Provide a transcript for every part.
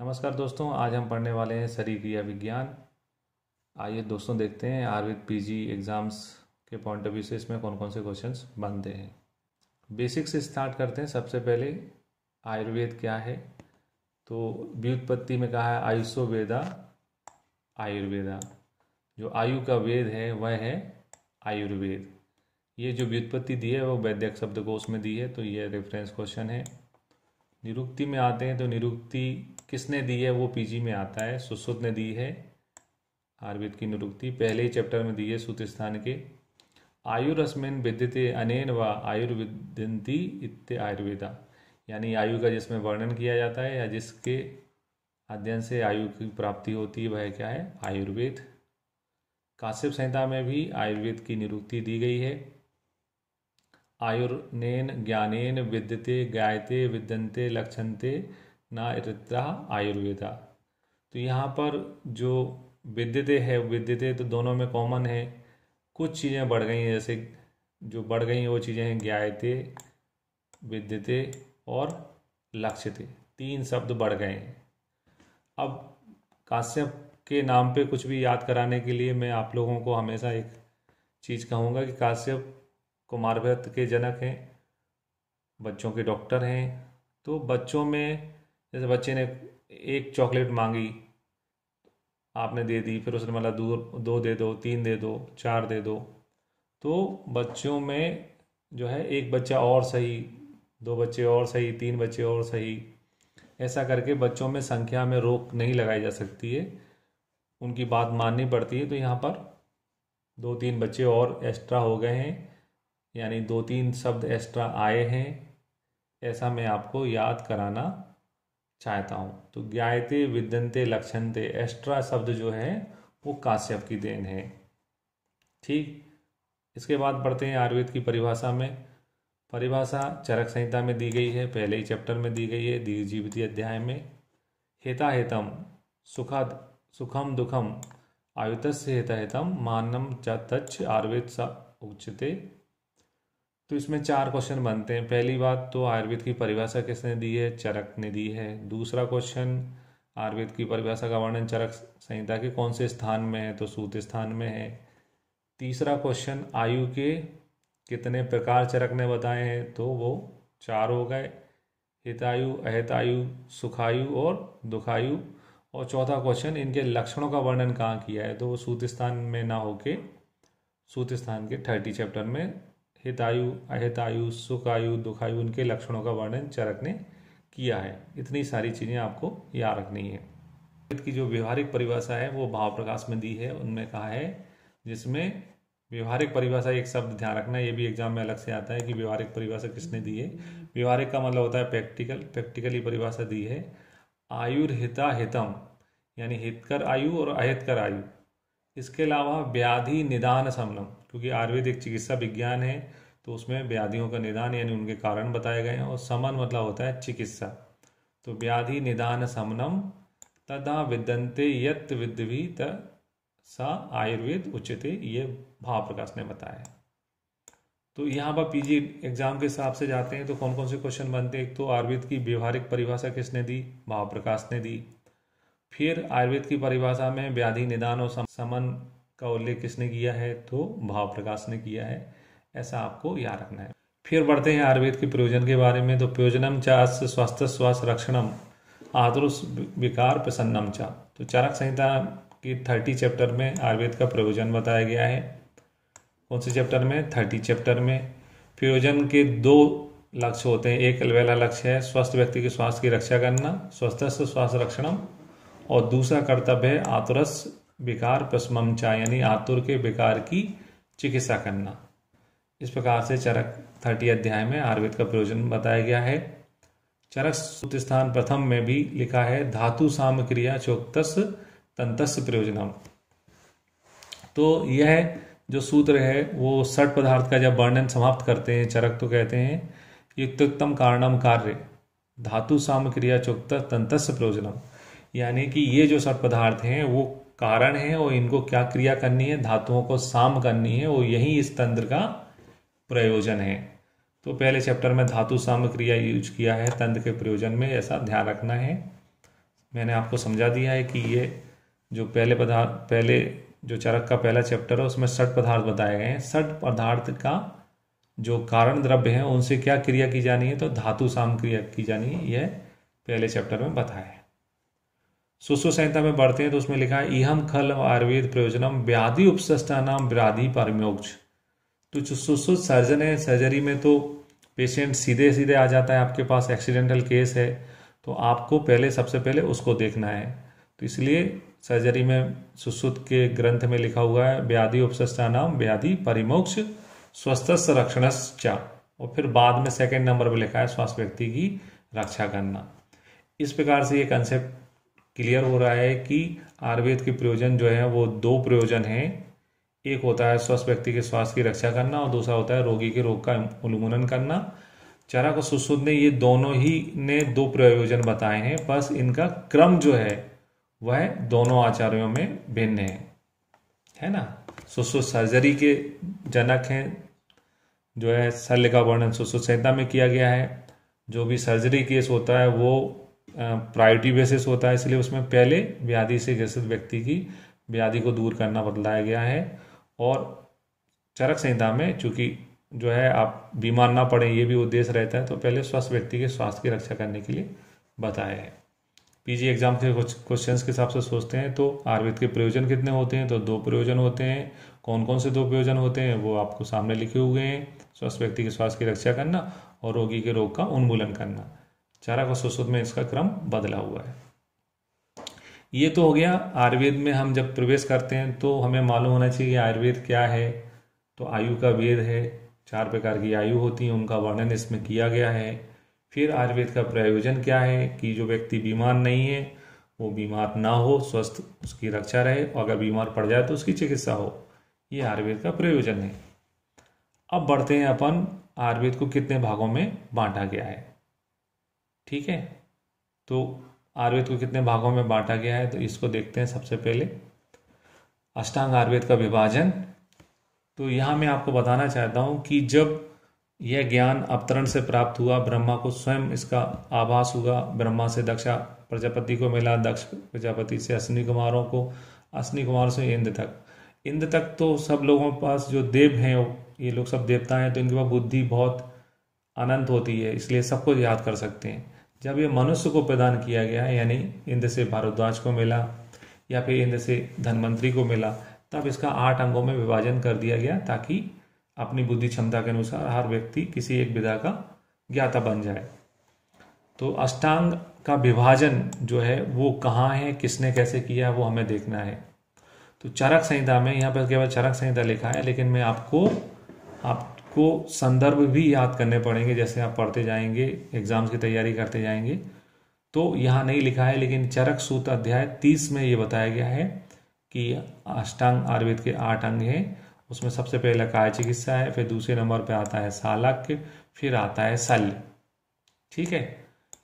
नमस्कार दोस्तों आज हम पढ़ने वाले हैं शरीर क्रिया विज्ञान आइए दोस्तों देखते हैं आयुर्वेद पीजी एग्ज़ाम्स के पॉइंट ऑफ व्यू से इसमें कौन कौन से क्वेश्चंस बनते हैं बेसिक से स्टार्ट करते हैं सबसे पहले आयुर्वेद क्या है तो व्युत्पत्ति में कहा है आयुषो वेदा आयुर्वेदा जो आयु का वेद है वह है आयुर्वेद ये जो व्युत्पत्ति दी है वो वैद्यक शब्दकोश में दी है तो ये रेफरेंस क्वेश्चन है निरुक्ति में आते हैं तो निरुक्ति किसने दी है वो पीजी में आता है सुश्रुत ने दी है आयुर्वेद की निरुक्ति पहले ही चैप्टर में दी है सूत्र स्थान के आयुरस्मिन विद्यते अनेन व आयुर्विदी इत्य आयुर्वेदा यानी आयु का जिसमें वर्णन किया जाता है या जिसके अध्ययन से आयु की प्राप्ति होती है वह क्या है आयुर्वेद काश्यप संहिता में भी आयुर्वेद की निरुक्ति दी गई है आयुर्नेन ज्ञानेन विद्यते गायते विद्यन्ते लक्षन्ते न इतरा आयुर्वेदा तो यहाँ पर जो विद्यते है विद्यते तो दोनों में कॉमन है कुछ चीज़ें बढ़ गई हैं जैसे जो बढ़ गई हैं वो चीज़ें हैं ज्ञायते विद्यते और लक्ष्यते तीन शब्द बढ़ गए हैं अब काश्यप के नाम पे कुछ भी याद कराने के लिए मैं आप लोगों को हमेशा एक चीज़ कहूँगा कि काश्यप कुमार व्रत के जनक हैं बच्चों के डॉक्टर हैं तो बच्चों में जैसे बच्चे ने एक चॉकलेट मांगी आपने दे दी फिर उसने मतलब दो दो दे दो तीन दे दो चार दे दो तो बच्चों में जो है एक बच्चा और सही दो बच्चे और सही तीन बच्चे और सही ऐसा करके बच्चों में संख्या में रोक नहीं लगाई जा सकती है उनकी बात माननी पड़ती है तो यहाँ पर दो तीन बच्चे और एक्स्ट्रा हो गए हैं यानी दो तीन शब्द एक्स्ट्रा आए हैं ऐसा मैं आपको याद कराना चाहता हूँ तो ज्ञाते विद्यंते लक्षणते एक्स्ट्रा शब्द जो है वो काश्यप की देन है ठीक इसके बाद बढ़ते हैं आयुर्वेद की परिभाषा में परिभाषा चरक संहिता में दी गई है पहले ही चैप्टर में दी गई है दीर्घजीविती अध्याय में हेता हेतम सुखद सुखम दुखम से हेता हेतम मानम च तच्छ आयुर्वेद सा उचित तो इसमें चार क्वेश्चन बनते हैं पहली बात तो आयुर्वेद की परिभाषा किसने दी है चरक ने दी है दूसरा क्वेश्चन आयुर्वेद की परिभाषा का वर्णन चरक संहिता के कौन से स्थान में है तो सूत स्थान में है तीसरा क्वेश्चन आयु के कितने प्रकार चरक ने बताए हैं तो वो चार हो गए हितायु अहितायु सुखायु और दुखायु और चौथा क्वेश्चन इनके लक्षणों का वर्णन कहाँ किया है तो वो सूत स्थान में ना होके सूत स्थान के थर्टी चैप्टर में हितायु अहितायु सुखायु दुखायु उनके लक्षणों का वर्णन चरक ने किया है इतनी सारी चीज़ें आपको याद रखनी है की जो व्यवहारिक परिभाषा है वो भाव प्रकाश में दी है उनमें कहा है जिसमें व्यवहारिक परिभाषा एक शब्द ध्यान रखना ये भी एग्जाम में अलग से आता है कि व्यवहारिक परिभाषा किसने दी है व्यवहारिक का मतलब होता है प्रैक्टिकल प्रैक्टिकली परिभाषा दी है आयुर्हिता हितम यानी हितकर आयु और अहितकर आयु इसके अलावा व्याधि निदान समलम क्योंकि आयुर्वेद एक चिकित्सा विज्ञान है तो उसमें व्याधियों का निदान यानी उनके कारण बताए गए हैं और समन मतलब होता है चिकित्सा तो व्याधि निदान समनम तदा विद्यंते यत विद्वी त सा आयुर्वेद उचित ये भाव प्रकाश ने बताया तो यहाँ पर पीजी एग्जाम के हिसाब से जाते हैं तो कौन कौन से क्वेश्चन बनते हैं एक तो आयुर्वेद की व्यवहारिक परिभाषा किसने दी भाव प्रकाश ने दी फिर आयुर्वेद की परिभाषा में व्याधि निदान और समन का उल्लेख किसने किया है तो भाव प्रकाश ने किया है ऐसा आपको याद रखना है फिर बढ़ते हैं आयुर्वेद के प्रयोजन के बारे में तो प्रयोजनम चास स्वास्थ्य स्वास्थ्य रक्षणम आदर विकार प्रसन्नम चा तो चारक संहिता के थर्टी चैप्टर में आयुर्वेद का प्रयोजन बताया गया है कौन से चैप्टर में थर्टी चैप्टर में प्रयोजन के दो लक्ष्य होते हैं एक पहला लक्ष्य है स्वस्थ व्यक्ति के स्वास्थ्य की रक्षा करना स्वस्थ स्वास्थ्य रक्षणम और दूसरा कर्तव्य है आतुरस विकार प्रसमचा यानी आतुर के विकार की चिकित्सा करना इस प्रकार से चरक थर्टी अध्याय में आयुर्वेद का प्रयोजन बताया गया है चरक सूत्र स्थान प्रथम में भी लिखा है धातु साम क्रिया चोक्त तंतस्य प्रयोजनम तो यह जो सूत्र है वो सट पदार्थ का जब वर्णन समाप्त करते हैं चरक तो कहते हैं युक्तोत्तम कारणम कार्य धातु साम क्रिया चोक्त तंतस्य प्रयोजनम यानी कि ये जो सट पदार्थ हैं वो कारण है और इनको क्या क्रिया करनी है धातुओं को साम करनी है और यही इस तंत्र का प्रयोजन है तो पहले चैप्टर में धातु साम क्रिया यूज किया है तंत्र के प्रयोजन में ऐसा ध्यान रखना है मैंने आपको समझा दिया है कि ये जो पहले पदार्थ पहले जो चरक का पहला चैप्टर है उसमें सट पदार्थ बताए गए हैं सट पदार्थ का जो कारण द्रव्य है उनसे क्या क्रिया की जानी है तो धातु साम क्रिया की जानी है यह पहले चैप्टर में बताया है सुश्रु संहिता में बढ़ते हैं तो उसमें लिखा है इहम खल आयुर्वेद प्रयोजनम व्याधि नाम व्याधि परमोक्ष तो जो सुश्रु सर्जन है सर्जरी में तो पेशेंट सीधे सीधे आ जाता है आपके पास एक्सीडेंटल केस है तो आपको पहले सबसे पहले उसको देखना है तो इसलिए सर्जरी में सुश्रुत के ग्रंथ में लिखा हुआ है व्याधि नाम व्याधि परिमोक्ष स्वस्थ संरक्षण और फिर बाद में सेकेंड नंबर पर लिखा है स्वास्थ्य व्यक्ति की रक्षा करना इस प्रकार से ये कंसेप्ट क्लियर हो रहा है कि आयुर्वेद के प्रयोजन जो है वो दो प्रयोजन हैं एक होता है स्वस्थ व्यक्ति के स्वास्थ्य की रक्षा करना और दूसरा होता है रोगी के रोग का उन्मूलन करना चारा को सुसुद ने ये दोनों ही ने दो प्रयोजन बताए हैं बस इनका क्रम जो है वह दोनों आचार्यों में भिन्न है है ना सुसुद सर्जरी के जनक हैं जो है शल्य का वर्णन सुसुद संहिता में किया गया है जो भी सर्जरी केस होता है वो प्रायोरिटी बेसिस होता है इसलिए उसमें पहले व्याधि से ग्रसित व्यक्ति की व्याधि को दूर करना बतलाया गया है और चरक संहिता में चूंकि जो है आप बीमार ना पड़े ये भी उद्देश्य रहता है तो पहले स्वस्थ व्यक्ति के स्वास्थ्य की रक्षा करने के लिए बताया है पीजी एग्जाम के कुछ क्वेश्चन के हिसाब से सोचते हैं तो आयुर्वेद के प्रयोजन कितने होते हैं तो दो प्रयोजन होते हैं कौन कौन से दो प्रयोजन होते हैं वो आपको सामने लिखे हुए हैं स्वस्थ व्यक्ति के स्वास्थ्य की रक्षा करना और रोगी के रोग का उन्मूलन करना चारा कोशोषोद में इसका क्रम बदला हुआ है ये तो हो गया आयुर्वेद में हम जब प्रवेश करते हैं तो हमें मालूम होना चाहिए आयुर्वेद क्या है तो आयु का वेद है चार प्रकार की आयु होती है उनका वर्णन इसमें किया गया है फिर आयुर्वेद का प्रयोजन क्या है कि जो व्यक्ति बीमार नहीं है वो बीमार ना हो स्वस्थ उसकी रक्षा रहे और अगर बीमार पड़ जाए तो उसकी चिकित्सा हो ये आयुर्वेद का प्रयोजन है अब बढ़ते हैं अपन आयुर्वेद को कितने भागों में बांटा गया है ठीक है तो आयुर्वेद को कितने भागों में बांटा गया है तो इसको देखते हैं सबसे पहले अष्टांग आयुर्वेद का विभाजन तो यहाँ मैं आपको बताना चाहता हूँ कि जब यह ज्ञान अवतरण से प्राप्त हुआ ब्रह्मा को स्वयं इसका आभास हुआ ब्रह्मा से दक्षा प्रजापति को मिला दक्ष प्रजापति से अश्विनी कुमारों को अश्विनी कुमार से इंद्र तक इंद्र तक तो सब लोगों के पास जो देव हैं ये लोग सब देवता हैं तो इनके पास बुद्धि बहुत अनंत होती है इसलिए सबको याद कर सकते हैं जब ये मनुष्य को प्रदान किया गया यानी इंद्र से भारद्वाज को मिला या फिर इंद्र से धनवंतरी को मिला तब इसका आठ अंगों में विभाजन कर दिया गया ताकि अपनी बुद्धि क्षमता के अनुसार हर व्यक्ति किसी एक विधा का ज्ञाता बन जाए तो अष्टांग का विभाजन जो है वो कहाँ है किसने कैसे किया है वो हमें देखना है तो चरक संहिता में यहाँ पर केवल चरक संहिता लिखा है लेकिन मैं आपको आप को संदर्भ भी याद करने पड़ेंगे जैसे आप पढ़ते जाएंगे एग्जाम्स की तैयारी करते जाएंगे तो यहाँ नहीं लिखा है लेकिन चरक सूत अध्याय तीस में ये बताया गया है कि अष्टांग आयुर्वेद के आठ अंग हैं उसमें सबसे पहला काय चिकित्सा है फिर दूसरे नंबर पर आता है सालक फिर आता है शल्य ठीक है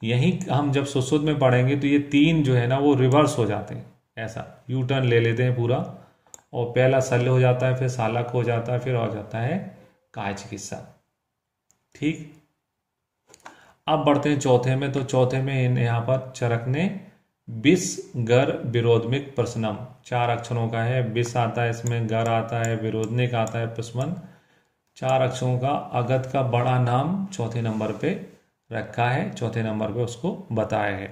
यही हम जब सुश्रुद में पढ़ेंगे तो ये तीन जो है ना वो रिवर्स हो जाते हैं ऐसा यू टर्न ले लेते हैं पूरा और पहला शल्य हो जाता है फिर सालक हो जाता है फिर हो जाता है काय चिकित्सा ठीक अब बढ़ते हैं चौथे में तो चौथे में यहां पर चरक ने बिस गर विरोधमिक प्रश्नम चार अक्षरों का है बिस आता है इसमें गर आता है विरोधनिक आता है प्रश्न चार अक्षरों का अगत का बड़ा नाम चौथे नंबर पे रखा है चौथे नंबर पे उसको बताया है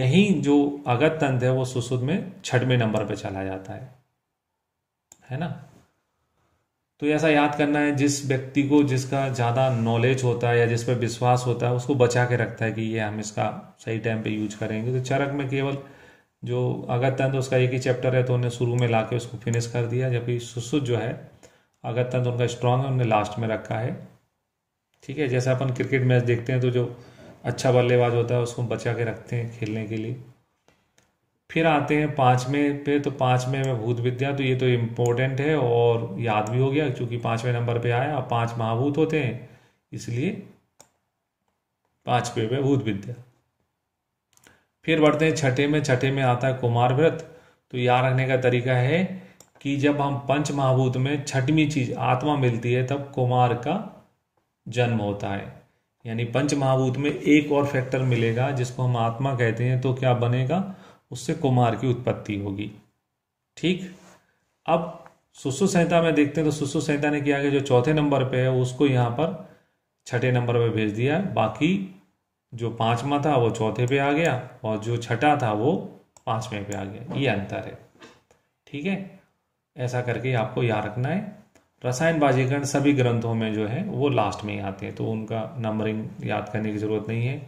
यही जो अगत तंत्र है वो सुसुद में छठवें नंबर पे चला जाता है है ना तो ऐसा याद करना है जिस व्यक्ति को जिसका ज़्यादा नॉलेज होता है या जिस पर विश्वास होता है उसको बचा के रखता है कि ये हम इसका सही टाइम पे यूज करेंगे तो चरक में केवल जो अगत्य तो उसका एक ही चैप्टर है तो उन्हें शुरू में ला के उसको फिनिश कर दिया जबकि सुसुद जो है अगत्य तो उनका स्ट्रांग है उन्हें लास्ट में रखा है ठीक है जैसा अपन क्रिकेट मैच देखते हैं तो जो अच्छा बल्लेबाज होता है उसको बचा के रखते हैं खेलने के लिए फिर आते हैं पाँचवें पे तो पाँचवें में भूत विद्या तो ये तो इम्पोर्टेंट है और याद भी हो गया क्योंकि पाँचवें नंबर पे आया पांच महाभूत होते हैं इसलिए पाँचवें पे भूत विद्या फिर बढ़ते हैं छठे में छठे में आता है कुमार व्रत तो याद रखने का तरीका है कि जब हम पंच महाभूत में छठवीं चीज आत्मा मिलती है तब कुमार का जन्म होता है यानी पंच महाभूत में एक और फैक्टर मिलेगा जिसको हम आत्मा कहते हैं तो क्या बनेगा उससे कुमार की उत्पत्ति होगी ठीक अब सुसु संहिता में देखते हैं तो सुसु संहिता ने किया कि जो चौथे नंबर पे है उसको यहाँ पर छठे नंबर पे भेज दिया बाकी जो पांचवा था वो चौथे पे आ गया और जो छठा था वो पांचवें पे आ गया ये अंतर है ठीक है ऐसा करके आपको याद रखना है रसायन बाजीकरण सभी ग्रंथों में जो है वो लास्ट में ही आते हैं तो उनका नंबरिंग याद करने की ज़रूरत नहीं है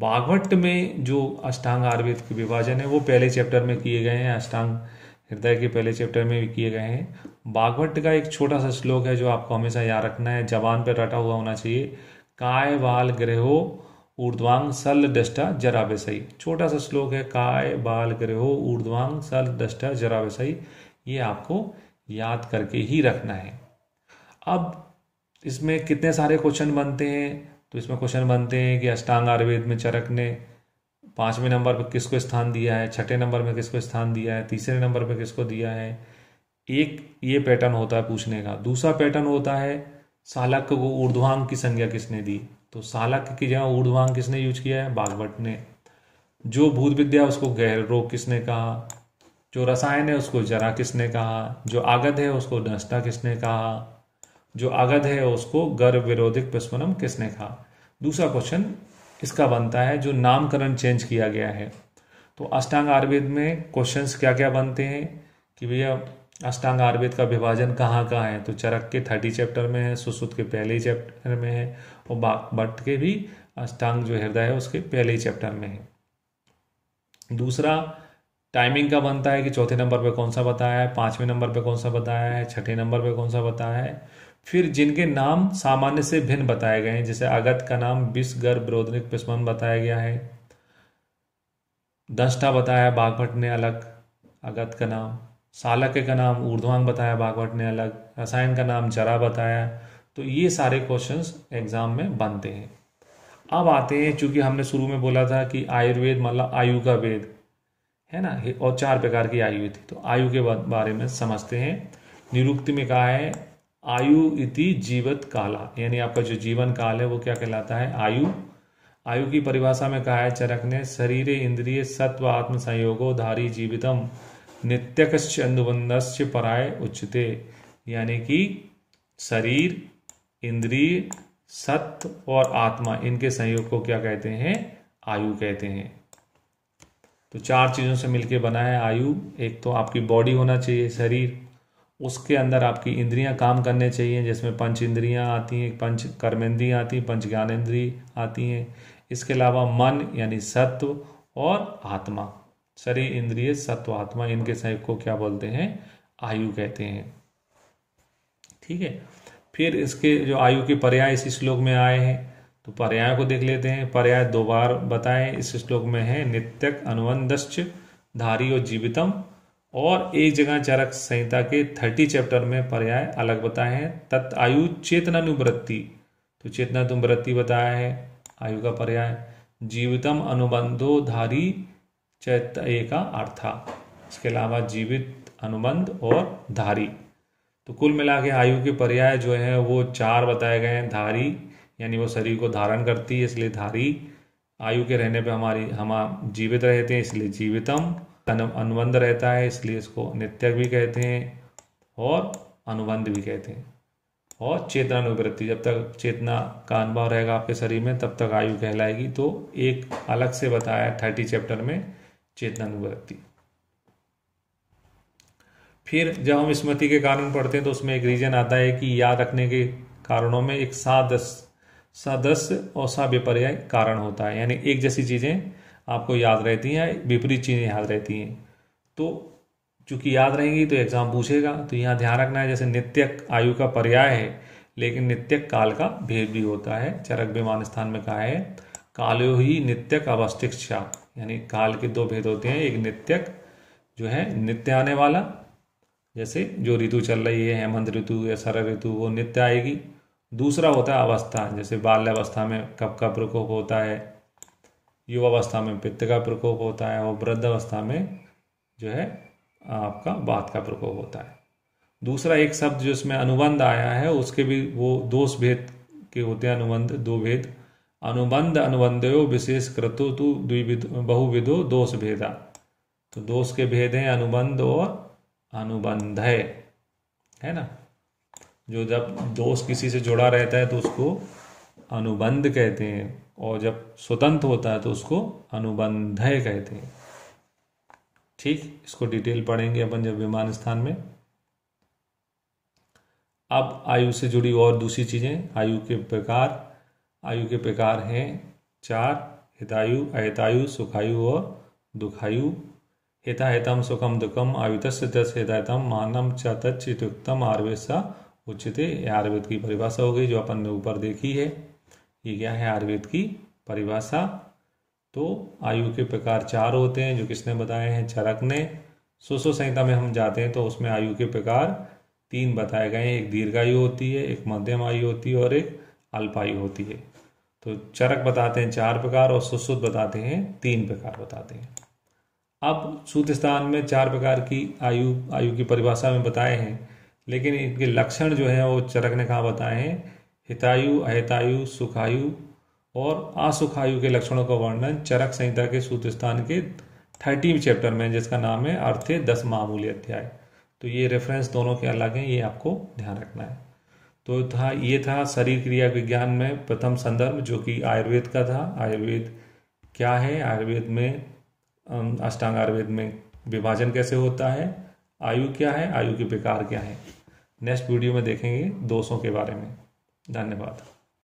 भागवत में जो अष्टांग आयुर्वेद के विभाजन है वो पहले चैप्टर में किए गए हैं अष्टांग हृदय के पहले चैप्टर में भी किए गए हैं भागवत का एक छोटा सा श्लोक है जो आपको हमेशा याद रखना है जवान पर रटा हुआ होना चाहिए काय बाल ग्रहो ऊर्ध्वांग सल दष्टा जरा वैसई छोटा सा श्लोक है काय बाल ग्रहो ऊर्ध्वांग सल दष्टा जरा वैसई ये आपको याद करके ही रखना है अब इसमें कितने सारे क्वेश्चन बनते हैं तो इसमें क्वेश्चन बनते हैं कि अष्टांग आयुर्वेद में चरक ने पाँचवें नंबर पर किसको स्थान दिया है छठे नंबर में किसको स्थान दिया है तीसरे नंबर पर किसको दिया है एक ये पैटर्न होता है पूछने का दूसरा पैटर्न होता है सालक को ऊर्ध्वांग की संज्ञा किसने दी तो सालक की जगह ऊर्ध्वांग किसने यूज किया है बागवट ने जो भूत विद्या उसको गहर रोग किसने कहा जो रसायन है उसको जरा किसने कहा जो आगत है उसको नष्टा किसने कहा जो अगध है उसको गर्भ विरोधिक पुष्पनम किसने कहा दूसरा क्वेश्चन इसका बनता है जो नामकरण चेंज किया गया है तो अष्टांग आयुर्वेद में क्वेश्चंस क्या क्या बनते हैं कि भैया अष्टांग आयुर्वेद का विभाजन कहाँ कहाँ है तो चरक के थर्टी चैप्टर में है सुश्रुत के पहले चैप्टर में है और भट्ट के भी अष्टांग जो हृदय है उसके पहले चैप्टर में है दूसरा टाइमिंग का बनता है कि चौथे नंबर पे कौन सा बताया है पांचवें नंबर पे कौन सा बताया है छठे नंबर पे कौन सा बताया है फिर जिनके नाम सामान्य से भिन्न बताए गए हैं जैसे अगत का नाम विष गर्भ रोधनिक बताया गया है दष्टा बताया बागवट ने अलग अगत का नाम सालक का नाम ऊर्ध्वांग बताया बागवट ने अलग रसायन का नाम जरा बताया तो ये सारे क्वेश्चंस एग्जाम में बनते हैं अब आते हैं चूंकि हमने शुरू में बोला था कि आयुर्वेद मतलब आयु का वेद है ना और चार प्रकार की आयु थी तो आयु के बारे में समझते हैं निरुक्ति में कहा है आयु इति जीवत काला यानी आपका जो जीवन काल है वो क्या कहलाता है आयु आयु की परिभाषा में कहा है चरक ने शरीर इंद्रिय सत्व आत्म संयोगो धारी जीवितम नित्यकश्च अनुबंधश्च पराय उच्चते यानी कि शरीर इंद्रिय सत्व और आत्मा इनके संयोग को क्या कहते हैं आयु कहते हैं तो चार चीज़ों से मिलकर बना है आयु एक तो आपकी बॉडी होना चाहिए शरीर उसके अंदर आपकी इंद्रियां काम करने चाहिए जिसमें पंच इंद्रियां आती हैं पंच कर्मेंद्रियां आती हैं पंच ज्ञानेन्द्रिय आती हैं इसके अलावा मन यानी सत्व और आत्मा शरीर इंद्रिय सत्व आत्मा इनके संयुक्त को क्या बोलते हैं आयु कहते हैं ठीक है फिर इसके जो आयु के पर्याय इस श्लोक में आए हैं तो पर्याय को देख लेते हैं पर्याय दो बार बताएं इस श्लोक में है नित्यक अनुबंधश्च धारी और जीवितम और एक जगह चरक संहिता के थर्टी चैप्टर में पर्याय अलग बताए हैं तत् आयु चेतनानुवृत्ति तो चेतनानुवृत्ति बताया है आयु का पर्याय जीवितम अनुबंधोधारी चैत का अर्था इसके अलावा जीवित अनुबंध और धारी तो कुल मिला के आयु के पर्याय जो है वो चार बताए गए हैं धारी यानी वो शरीर को धारण करती है इसलिए धारी आयु के रहने पे हमारी हम जीवित रहते हैं इसलिए जीवितम अनुबंध रहता है इसलिए इसको नित्य भी कहते हैं और अनुबंध भी कहते हैं और चेतनानुवृत्ति जब तक चेतना का अनुभव रहेगा आपके शरीर में तब तक आयु कहलाएगी तो एक अलग से बताया थर्टी चैप्टर में चेतनानुवृत्ति फिर जब हम स्मृति के कारण पढ़ते हैं तो उसमें एक रीजन आता है कि याद रखने के कारणों में एक सादस सादस्य और विपर्याय कारण होता है यानी एक जैसी चीज़ें आपको याद रहती हैं विपरीत चीज़ें याद रहती हैं तो चूँकि याद रहेंगी तो एग्ज़ाम पूछेगा तो यहाँ ध्यान रखना है जैसे नित्यक आयु का पर्याय है लेकिन नित्यक काल का भेद भी होता है चरक विमान स्थान में कहा है कालो ही नित्यक अवस्थिक्षा यानी काल के दो भेद होते हैं एक नित्यक जो है नित्य आने वाला जैसे जो ऋतु चल रही है हेमंत ऋतु या शरद ऋतु वो नित्य आएगी दूसरा होता है अवस्था जैसे बाल्यावस्था में कब का प्रकोप होता है युवावस्था में पित्त का प्रकोप होता है और वृद्धावस्था में जो है आपका बात का प्रकोप होता है दूसरा एक शब्द जो इसमें अनुबंध आया है उसके भी वो दोष भेद के होते हैं अनुबंध दो भेद अनुबंध अनुबंधयो विशेष कृतो तु बहुविधो दोष भेदा तो दोष के भेद हैं अनुबंध और अनुबंध है है ना जो जब दोष किसी से जुड़ा रहता है तो उसको अनुबंध कहते हैं और जब स्वतंत्र होता है तो उसको अनुबंधय कहते हैं ठीक इसको डिटेल पढ़ेंगे अपन जब विमान स्थान में अब आयु से जुड़ी और दूसरी चीजें आयु के प्रकार आयु के प्रकार हैं चार हितायु अहितायु सुखायु और दुखायु हिता हितम सुखम दुखम आयुतस दस हितायतम मानम च तच्चितुक्तम आयुर्वेद सा उचित आयुर्वेद की परिभाषा हो गई जो अपन ने ऊपर देखी है ये क्या है आयुर्वेद की परिभाषा तो आयु के प्रकार चार होते हैं जो किसने बताए हैं चरक ने सुसो संहिता में हम जाते हैं तो उसमें आयु के प्रकार तीन बताए गए हैं एक दीर्घायु होती है एक मध्यम आयु होती है और एक अल्पायु होती है तो चरक बताते हैं चार प्रकार और सुश्रुत बताते हैं तीन प्रकार बताते हैं अब सूत स्थान में चार प्रकार की आयु आयु की परिभाषा में बताए हैं लेकिन इनके लक्षण जो है वो चरक ने कहा बताए हैं हितायु अहितायु सुखायु और असुखायु के लक्षणों का वर्णन चरक संहिता के सूत्र स्थान के थर्टीन चैप्टर में जिसका नाम है अर्थे दस मामूली अध्याय तो ये रेफरेंस दोनों के अलग हैं ये आपको ध्यान रखना है तो था ये था शरीर क्रिया विज्ञान में प्रथम संदर्भ जो कि आयुर्वेद का था आयुर्वेद क्या है आयुर्वेद में अष्टांग आयुर्वेद में विभाजन कैसे होता है आयु क्या है आयु के प्रकार क्या है नेक्स्ट वीडियो में देखेंगे दोषों के बारे में धन्यवाद